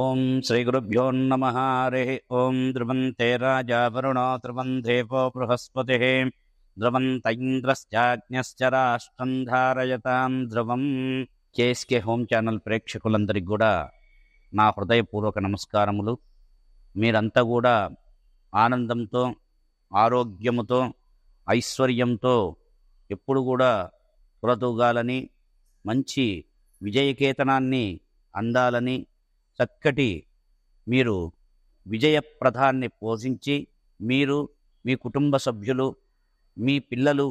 ఓం శ్రీ గురుభ్యో నమ హరి ఓం ద్రువంతే రాజా వరుణో ద్రువందేవో బృహస్పతి ద్రువంతైంద్రశ్చాజ్ఞశ్చ ధారయతాం ధ్రువం కేఎస్కే హోమ్ ఛానల్ ప్రేక్షకులందరికీ కూడా నా హృదయపూర్వక నమస్కారములు మీరంతా కూడా ఆనందంతో ఆరోగ్యముతో ఐశ్వర్యంతో ఎప్పుడు కూడా కులతూగాలని మంచి విజయకేతనాన్ని అందాలని చక్కటి మీరు విజయప్రదాన్ని పోషించి మీరు మీ కుటుంబ సభ్యులు మీ పిల్లలు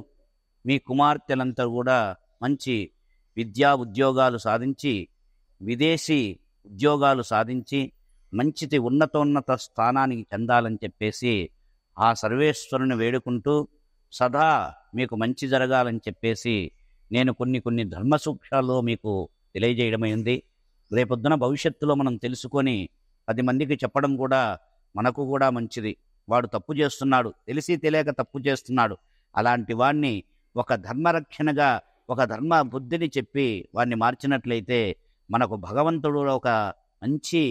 మీ కుమార్తెలంతా కూడా మంచి విద్యా ఉద్యోగాలు సాధించి విదేశీ ఉద్యోగాలు సాధించి మంచిది ఉన్నతోన్నత స్థానానికి చెందాలని చెప్పేసి ఆ సర్వేశ్వరుని వేడుకుంటూ సదా మీకు మంచి జరగాలని చెప్పేసి నేను కొన్ని కొన్ని ధర్మ సూక్ష్యాల్లో మీకు తెలియజేయడమైంది రేపొద్దున భవిష్యత్తులో మనం తెలుసుకొని పది మందికి చెప్పడం కూడా మనకు కూడా మంచిది వాడు తప్పు చేస్తున్నాడు తెలిసి తెలియక తప్పు చేస్తున్నాడు అలాంటి వాణ్ణి ఒక ధర్మరక్షణగా ఒక ధర్మ బుద్ధిని చెప్పి వాణ్ణి మార్చినట్లయితే మనకు భగవంతుడు ఒక మంచి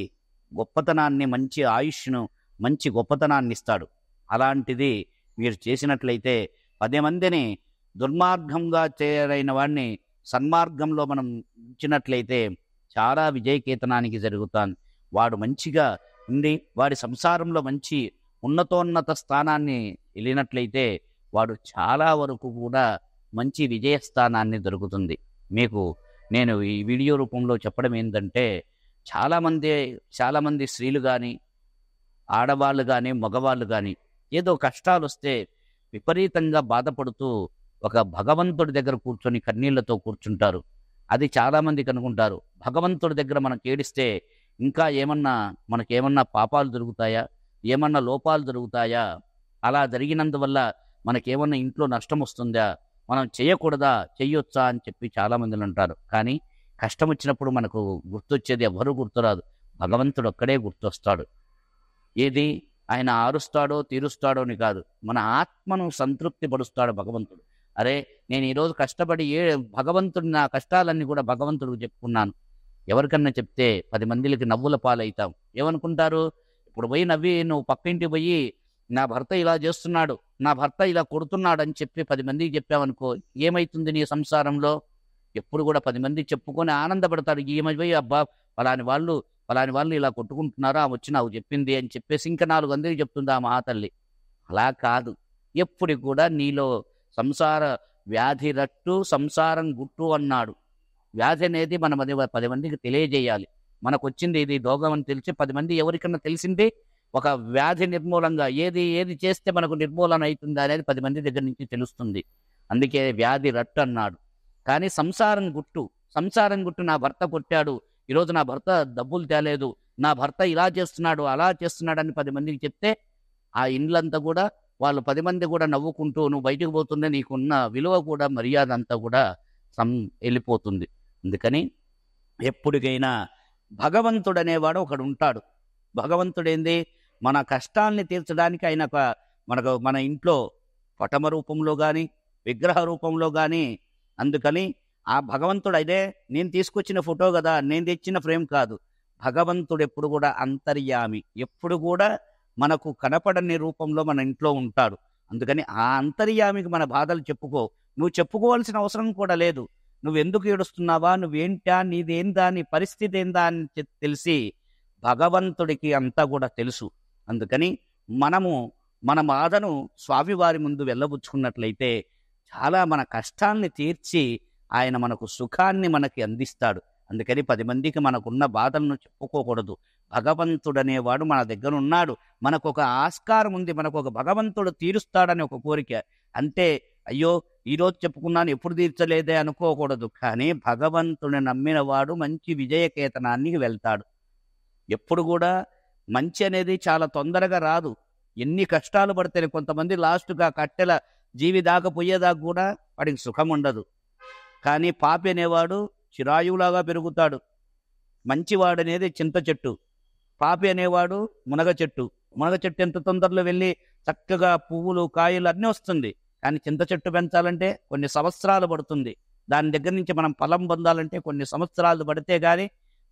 గొప్పతనాన్ని మంచి ఆయుష్ను మంచి గొప్పతనాన్ని ఇస్తాడు అలాంటిది మీరు చేసినట్లయితే పది మందిని దుర్మార్గంగా చేరైన వాడిని సన్మార్గంలో మనం ఉంచినట్లయితే చాలా విజయకేతనానికి జరుగుతాను వాడు మంచిగా ఉండి వాడి సంసారంలో మంచి ఉన్నతోన్నత స్థానాన్ని వెళ్ళినట్లయితే వాడు చాలా వరకు కూడా మంచి విజయ స్థానాన్ని దొరుకుతుంది మీకు నేను ఈ వీడియో రూపంలో చెప్పడం ఏంటంటే చాలామంది చాలామంది స్త్రీలు కానీ ఆడవాళ్ళు కానీ మగవాళ్ళు కానీ ఏదో కష్టాలు వస్తే విపరీతంగా బాధపడుతూ ఒక భగవంతుడి దగ్గర కూర్చొని కన్నీళ్లతో కూర్చుంటారు అది చాలామంది కనుకుంటారు భగవంతుడి దగ్గర మనం కేడిస్తే ఇంకా ఏమన్నా మనకేమన్నా పాపాలు దొరుకుతాయా ఏమన్నా లోపాలు దొరుకుతాయా అలా జరిగినందువల్ల మనకేమన్నా ఇంట్లో నష్టం వస్తుందా మనం చేయకూడదా చెయ్యొచ్చా అని చెప్పి చాలామంది అంటారు కానీ కష్టం వచ్చినప్పుడు మనకు గుర్తొచ్చేది ఎవరూ గుర్తురాదు భగవంతుడు ఒక్కడే గుర్తొస్తాడు ఏది ఆయన ఆరుస్తాడో తీరుస్తాడో అని కాదు మన ఆత్మను సంతృప్తి పరుస్తాడు భగవంతుడు అరే నేను ఈరోజు కష్టపడి ఏ భగవంతుడి నా కష్టాలన్నీ కూడా భగవంతుడికి చెప్పుకున్నాను ఎవరికన్నా చెప్తే పది మందిలకి నవ్వుల పాలవుతాం ఏమనుకుంటారు ఇప్పుడు పోయి నవ్వి నువ్వు పక్కింటికి పోయి నా భర్త ఇలా చేస్తున్నాడు నా భర్త ఇలా కొడుతున్నాడు అని చెప్పి పది మందికి చెప్పావనుకో ఏమైతుంది నీ సంసారంలో ఎప్పుడు కూడా పది మందికి చెప్పుకొని ఆనందపడతాడు ఈమె పోయి అబ్బా పలాని వాళ్ళు పలాని వాళ్ళు ఇలా కొట్టుకుంటున్నారో ఆమె వచ్చి నాకు చెప్పింది అని చెప్పేసి ఇంకా నాలుగు మందికి చెప్తుంది ఆ మహాతల్లి అలా కాదు ఎప్పుడు కూడా నీలో సంసార వ్యాధి రట్టు సంసారం గుట్టు అన్నాడు వ్యాధి అనేది మనం అది పది మందికి తెలియజేయాలి మనకు వచ్చింది ఇది దోగం అని తెలిసి పది మంది ఎవరికన్నా తెలిసింది ఒక వ్యాధి నిర్మూలంగా ఏది ఏది చేస్తే మనకు నిర్మూలన అవుతుందా అనేది పది మంది దగ్గర నుంచి తెలుస్తుంది అందుకే వ్యాధి రట్టు అన్నాడు కానీ సంసారం గుట్టు సంసారం గుట్టు నా భర్త కొట్టాడు ఈరోజు నా భర్త డబ్బులు తేలేదు నా భర్త ఇలా చేస్తున్నాడు అలా చేస్తున్నాడు అని పది మందికి చెప్తే ఆ ఇండ్లంతా కూడా వాళ్ళు పది మంది కూడా నవ్వుకుంటూ నువ్వు బయటకు పోతుందే నీకున్న విలువ కూడా మర్యాద అంతా కూడా సం వెళ్ళిపోతుంది అందుకని ఎప్పటికైనా భగవంతుడు అనేవాడు ఒకడు ఉంటాడు భగవంతుడేంది మన కష్టాన్ని తీర్చడానికి ఆయన మనకు మన ఇంట్లో పటమ రూపంలో కానీ విగ్రహ రూపంలో కానీ అందుకని ఆ భగవంతుడు అయితే నేను తీసుకొచ్చిన ఫోటో కదా నేను తెచ్చిన ఫ్రేమ్ కాదు భగవంతుడు ఎప్పుడు కూడా అంతర్యామి ఎప్పుడు కూడా మనకు కనపడని రూపంలో మన ఇంట్లో ఉంటాడు అందుకని ఆ అంతర్యామికి మన బాధలు చెప్పుకో నువ్వు చెప్పుకోవాల్సిన అవసరం కూడా లేదు నువ్వెందుకు ఏడుస్తున్నావా నువ్వేంటా నీదేందా నీ పరిస్థితి ఏందా అని తెలిసి భగవంతుడికి అంతా కూడా తెలుసు అందుకని మనము మన బాధను స్వామివారి ముందు వెళ్ళబుచ్చుకున్నట్లయితే చాలా మన కష్టాన్ని తీర్చి ఆయన మనకు సుఖాన్ని మనకి అందిస్తాడు అందుకని పది మందికి మనకున్న బాధలను చెప్పుకోకూడదు భగవంతుడనేవాడు మన దగ్గర ఉన్నాడు మనకు ఒక ఆస్కారం ఉంది మనకు ఒక భగవంతుడు తీరుస్తాడని ఒక కోరిక అంటే అయ్యో ఈరోజు చెప్పుకున్నాను ఎప్పుడు తీర్చలేదే అనుకోకూడదు కానీ భగవంతుని నమ్మినవాడు మంచి విజయకేతనానికి వెళ్తాడు ఎప్పుడు కూడా మంచి అనేది చాలా తొందరగా రాదు ఎన్ని కష్టాలు పడితే కొంతమంది లాస్ట్గా కట్టెల జీవి దాకపోయేదాకా కూడా వాడికి సుఖం ఉండదు కానీ పాపి అనేవాడు చిరాయువులాగా పెరుగుతాడు మంచివాడనేది చింత చెట్టు పాపి అనేవాడు మునగ చెట్టు మునగ చెట్టు ఎంత తొందరలో వెళ్ళి చక్కగా పువ్వులు కాయలు అన్నీ వస్తుంది కానీ చింత చెట్టు పెంచాలంటే కొన్ని సంవత్సరాలు పడుతుంది దాని దగ్గర నుంచి మనం ఫలం పొందాలంటే కొన్ని సంవత్సరాలు పడితే కానీ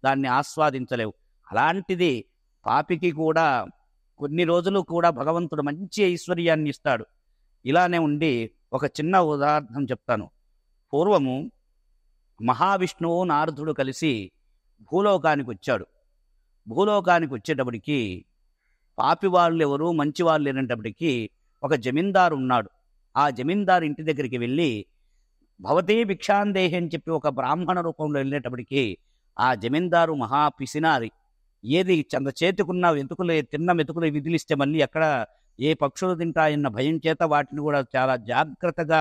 దాన్ని ఆస్వాదించలేవు అలాంటిది పాపికి కూడా కొన్ని రోజులు కూడా భగవంతుడు మంచి ఐశ్వర్యాన్ని ఇస్తాడు ఇలానే ఉండి ఒక చిన్న ఉదాహరణం చెప్తాను పూర్వము మహావిష్ణువు నారదుడు కలిసి భూలోకానికి వచ్చాడు భూలోకానికి వచ్చేటప్పటికి పాపి వాళ్ళు ఎవరు మంచి వాళ్ళు లేనటప్పటికీ ఒక జమీందారు ఉన్నాడు ఆ జమీందారు ఇంటి దగ్గరికి వెళ్ళి భవతే భిక్షాందేహి అని చెప్పి ఒక బ్రాహ్మణ రూపంలో వెళ్ళేటప్పటికీ ఆ జమీందారు మహా పిసినారి ఏది చంద చేతికున్నా ఎతుకులు తిన్న మెతుకులు విధులిస్తే మళ్ళీ ఎక్కడ ఏ పక్షులు తింటాయన్న భయం చేత వాటిని కూడా చాలా జాగ్రత్తగా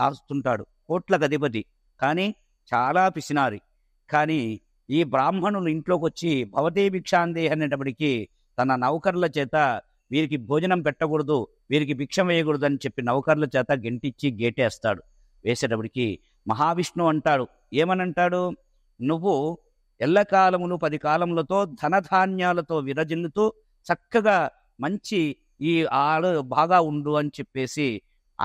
కాస్తుంటాడు కోట్ల అధిపతి కానీ చాలా పిసినారి కానీ ఈ బ్రాహ్మణులు ఇంట్లోకి వచ్చి భవదే భిక్షాందే అనేటప్పటికీ తన నౌకర్ల చేత వీరికి భోజనం పెట్టకూడదు వీరికి భిక్షం వేయకూడదు అని చెప్పి నౌకర్ల చేత గెంటిచ్చి గేటేస్తాడు వేసేటప్పటికి మహావిష్ణు అంటాడు ఏమనంటాడు నువ్వు ఎల్లకాలములు పది కాలములతో ధనధాన్యాలతో విరజిల్లుతూ చక్కగా మంచి ఈ ఆడు బాగా ఉండు అని చెప్పేసి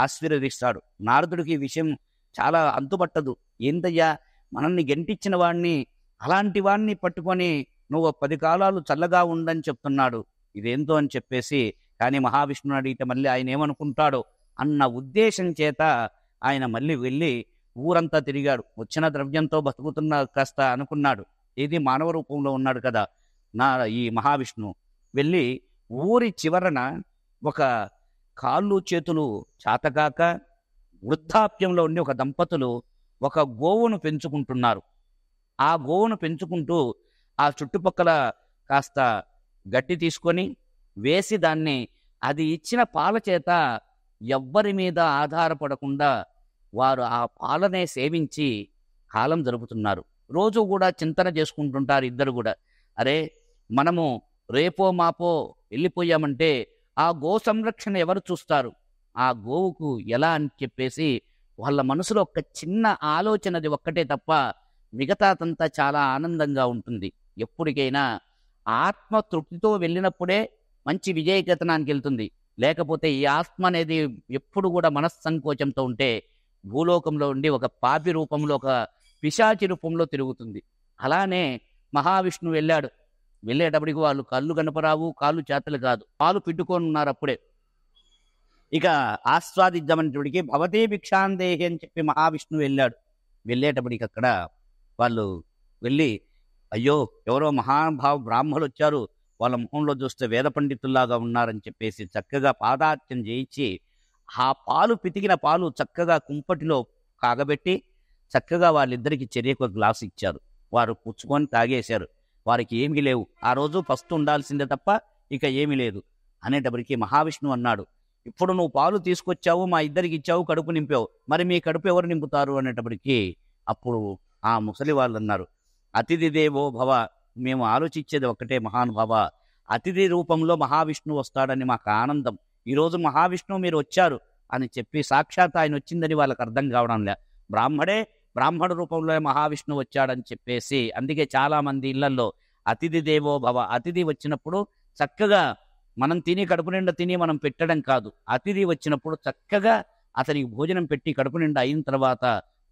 ఆశీర్వదిస్తాడు నారదుడికి ఈ విషయం చాలా అంతుపట్టదు ఏందయ్యా మనల్ని గెంటిచ్చిన వాణ్ణి అలాంటి వాణ్ణి పట్టుకొని నువ్వు పది కాలాలు చల్లగా ఉండని చెప్తున్నాడు ఇదేంతో అని చెప్పేసి కానీ మహావిష్ణుని అడిగితే మళ్ళీ ఆయన ఏమనుకుంటాడు అన్న ఉద్దేశం చేత ఆయన మళ్ళీ వెళ్ళి ఊరంతా తిరిగాడు వచ్చిన ద్రవ్యంతో బతుకుతున్న కాస్త అనుకున్నాడు ఇది మానవ రూపంలో ఉన్నాడు కదా నా ఈ మహావిష్ణు వెళ్ళి ఊరి చివరన ఒక కాళ్ళు చేతులు చాతకాక వృద్ధాప్యంలో ఉండి ఒక దంపతులు ఒక గోవును పెంచుకుంటున్నారు ఆ గోవును పెంచుకుంటూ ఆ చుట్టుపక్కల కాస్త గట్టి తీసుకొని వేసి దాన్ని అది ఇచ్చిన పాల చేత ఎవ్వరి మీద ఆధారపడకుండా వారు ఆ పాలనే సేవించి కాలం జరుపుతున్నారు రోజు కూడా చింతన చేసుకుంటుంటారు ఇద్దరు కూడా అరే మనము రేపో మాపో వెళ్ళిపోయామంటే ఆ గో సంరక్షణ ఎవరు చూస్తారు ఆ గోవుకు ఎలా అని చెప్పేసి వాళ్ళ మనసులో ఒక చిన్న ఆలోచనది ఒక్కటే తప్ప మిగతాదంతా చాలా ఆనందంగా ఉంటుంది ఎప్పటికైనా ఆత్మ తృప్తితో వెళ్ళినప్పుడే మంచి విజయకథనానికి వెళ్తుంది లేకపోతే ఈ ఆత్మ అనేది ఎప్పుడు కూడా మనస్సంకోచంతో ఉంటే భూలోకంలో ఉండి ఒక పాపి రూపంలో ఒక పిశాచి రూపంలో తిరుగుతుంది అలానే మహావిష్ణువు వెళ్ళాడు వెళ్ళేటప్పటికి వాళ్ళు కళ్ళు కనపరావు కాళ్ళు చేతలు కాదు పాలు పిట్టుకొని ఉన్నారు అప్పుడే ఇక ఆస్వాదిద్దామనేటప్పటికి భవతే భిక్షాందేహి అని చెప్పి మహావిష్ణువు వెళ్ళాడు ఇక అక్కడ వాళ్ళు వెళ్ళి అయ్యో ఎవరో మహానుభావ బ్రాహ్మణులు వచ్చారు వాళ్ళ ముఖంలో చూస్తే వేద పండితుల్లాగా ఉన్నారని చెప్పేసి చక్కగా పాదార్చన చేయించి ఆ పాలు పితికిన పాలు చక్కగా కుంపటిలో కాగబెట్టి చక్కగా వాళ్ళిద్దరికి చర్యకు ఒక గ్లాస్ ఇచ్చారు వారు పుచ్చుకొని తాగేశారు వారికి ఏమీ లేవు ఆ రోజు ఫస్ట్ ఉండాల్సిందే తప్ప ఇక ఏమీ లేదు అనేటప్పటికీ మహావిష్ణువు అన్నాడు ఇప్పుడు నువ్వు పాలు తీసుకొచ్చావు మా ఇద్దరికి ఇచ్చావు కడుపు నింపావు మరి మీ కడుపు ఎవరు నింపుతారు అనేటప్పటికీ అప్పుడు ఆ ముసలి వాళ్ళు అన్నారు అతిథి దేవో భవ మేము ఆలోచించేది ఒక్కటే మహానుభవ అతిథి రూపంలో మహావిష్ణువు వస్తాడని మాకు ఆనందం ఈరోజు మహావిష్ణువు మీరు వచ్చారు అని చెప్పి సాక్షాత్ ఆయన వచ్చిందని వాళ్ళకి అర్థం కావడం లే బ్రాహ్మడే బ్రాహ్మణ రూపంలో మహావిష్ణువు వచ్చాడని చెప్పేసి అందుకే చాలామంది ఇళ్లలో అతిథి దేవో భవ అతిథి వచ్చినప్పుడు చక్కగా మనం తిని కడుపు నిండా తిని మనం పెట్టడం కాదు అతిథి వచ్చినప్పుడు చక్కగా అతనికి భోజనం పెట్టి కడుపు నిండా అయిన తర్వాత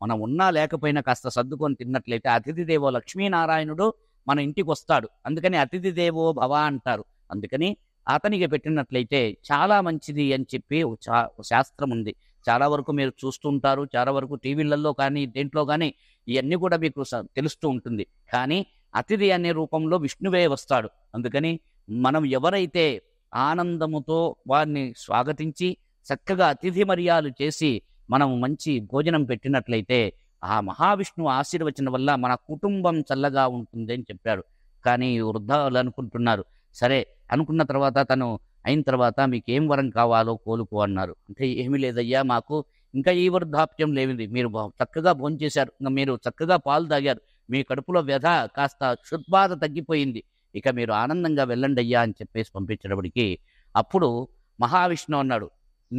మనం ఉన్నా లేకపోయినా కాస్త సర్దుకొని తిన్నట్లయితే అతిథి దేవో లక్ష్మీనారాయణుడు మన ఇంటికి వస్తాడు అందుకని అతిథి దేవో భవ అంటారు అందుకని అతనికి పెట్టినట్లయితే చాలా మంచిది అని చెప్పి శాస్త్రం ఉంది చాలా వరకు మీరు చూస్తుంటారు చాలా వరకు టీవీలలో కానీ దేంట్లో కానీ ఇవన్నీ కూడా మీకు తెలుస్తూ ఉంటుంది కానీ అతిథి అనే రూపంలో విష్ణువే వస్తాడు అందుకని మనం ఎవరైతే ఆనందముతో వారిని స్వాగతించి చక్కగా అతిథి మర్యాలు చేసి మనం మంచి భోజనం పెట్టినట్లయితే ఆ మహావిష్ణువు ఆశీర్వచన వల్ల మన కుటుంబం చల్లగా ఉంటుంది అని చెప్పాడు కానీ వృద్ధాలు అనుకుంటున్నారు సరే అనుకున్న తర్వాత తను అయిన తర్వాత మీకు ఏం వరం కావాలో కోలుకో అన్నారు అంటే ఏమీ లేదయ్యా మాకు ఇంకా ఈ వృద్ధాప్యం లేవింది మీరు చక్కగా భోంచేశారు ఇంకా మీరు చక్కగా పాలు తాగారు మీ కడుపులో వ్యధ కాస్త క్షుద్బాధ తగ్గిపోయింది ఇక మీరు ఆనందంగా వెళ్ళండి అయ్యా అని చెప్పేసి పంపించేటప్పటికి అప్పుడు మహావిష్ణు అన్నాడు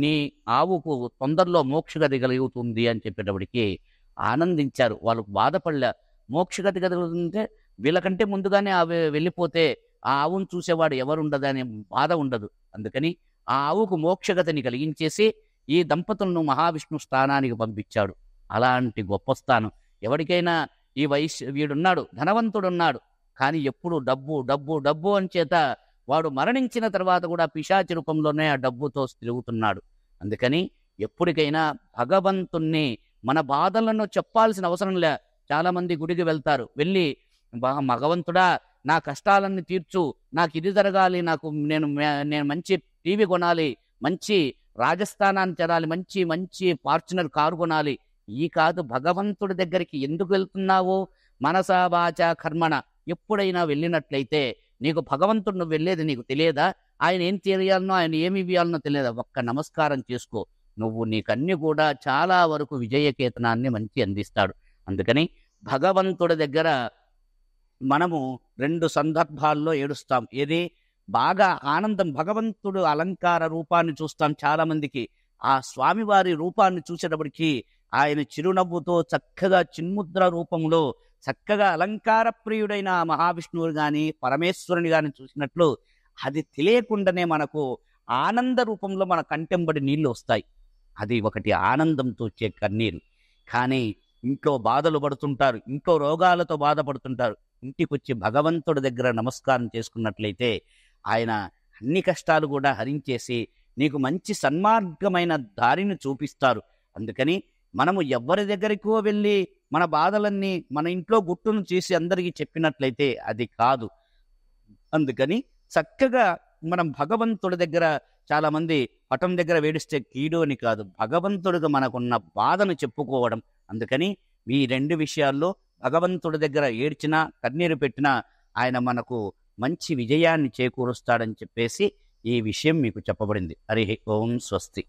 నీ ఆవుకు తొందరలో మోక్షగతి కలుగుతుంది అని చెప్పేటప్పటికి ఆనందించారు వాళ్ళు బాధపడలే మోక్షగతి కలుగుతుంటే వీళ్ళకంటే ముందుగానే అవి వెళ్ళిపోతే ఆ ఆవును చూసేవాడు ఎవరు ఉండదు అనే బాధ ఉండదు అందుకని ఆ ఆవుకు మోక్షగతిని కలిగించేసి ఈ దంపతులను మహావిష్ణు స్థానానికి పంపించాడు అలాంటి గొప్ప స్థానం ఎవరికైనా ఈ వయస్సు వీడున్నాడు ధనవంతుడున్నాడు కానీ ఎప్పుడు డబ్బు డబ్బు డబ్బు అని చేత వాడు మరణించిన తర్వాత కూడా పిశాచి రూపంలోనే ఆ డబ్బుతో తిరుగుతున్నాడు అందుకని ఎప్పటికైనా భగవంతుణ్ణి మన బాధలను చెప్పాల్సిన అవసరం లే చాలామంది గుడికి వెళ్తారు వెళ్ళి భగవంతుడా నా కష్టాలన్నీ తీర్చు నాకు ఇది జరగాలి నాకు నేను నేను మంచి టీవీ కొనాలి మంచి రాజస్థానాన్ని చేరాలి మంచి మంచి ఫార్చునర్ కారు కొనాలి ఈ కాదు భగవంతుడి దగ్గరికి ఎందుకు వెళ్తున్నావు మనసా వాచ కర్మణ ఎప్పుడైనా వెళ్ళినట్లయితే నీకు భగవంతుడు నువ్వు వెళ్ళేది నీకు తెలియదా ఆయన ఏం తెలియాలనో ఆయన ఏమి ఇవ్వాలనో తెలియదా ఒక్క నమస్కారం చేసుకో నువ్వు నీకన్నీ కూడా చాలా వరకు విజయకేతనాన్ని మంచి అందిస్తాడు అందుకని భగవంతుడి దగ్గర మనము రెండు సందర్భాల్లో ఏడుస్తాం ఏది బాగా ఆనందం భగవంతుడు అలంకార రూపాన్ని చూస్తాం చాలామందికి ఆ స్వామివారి రూపాన్ని చూసేటప్పటికీ ఆయన చిరునవ్వుతో చక్కగా చిన్ముద్ర రూపంలో చక్కగా అలంకార ప్రియుడైన మహావిష్ణువుని కానీ పరమేశ్వరుని కానీ చూసినట్లు అది తెలియకుండానే మనకు ఆనంద రూపంలో మన కంటెంబడి నీళ్ళు వస్తాయి అది ఒకటి ఆనందంతో వచ్చే కన్నీరు కానీ ఇంట్లో బాధలు పడుతుంటారు ఇంట్లో రోగాలతో బాధపడుతుంటారు ఇంటికి వచ్చి భగవంతుడి దగ్గర నమస్కారం చేసుకున్నట్లయితే ఆయన అన్ని కష్టాలు కూడా హరించేసి నీకు మంచి సన్మార్గమైన దారిని చూపిస్తారు అందుకని మనము ఎవరి దగ్గరికో వెళ్ళి మన బాధలన్నీ మన ఇంట్లో గుట్టును చేసి అందరికీ చెప్పినట్లయితే అది కాదు అందుకని చక్కగా మనం భగవంతుడి దగ్గర చాలామంది పటం దగ్గర వేడిస్తే కీడు అని కాదు భగవంతుడిగా మనకున్న బాధను చెప్పుకోవడం అందుకని ఈ రెండు విషయాల్లో భగవంతుడి దగ్గర ఏడ్చినా కన్నీరు పెట్టినా ఆయన మనకు మంచి విజయాన్ని చేకూరుస్తాడని చెప్పేసి ఈ విషయం మీకు చెప్పబడింది హరి ఓం స్వస్తి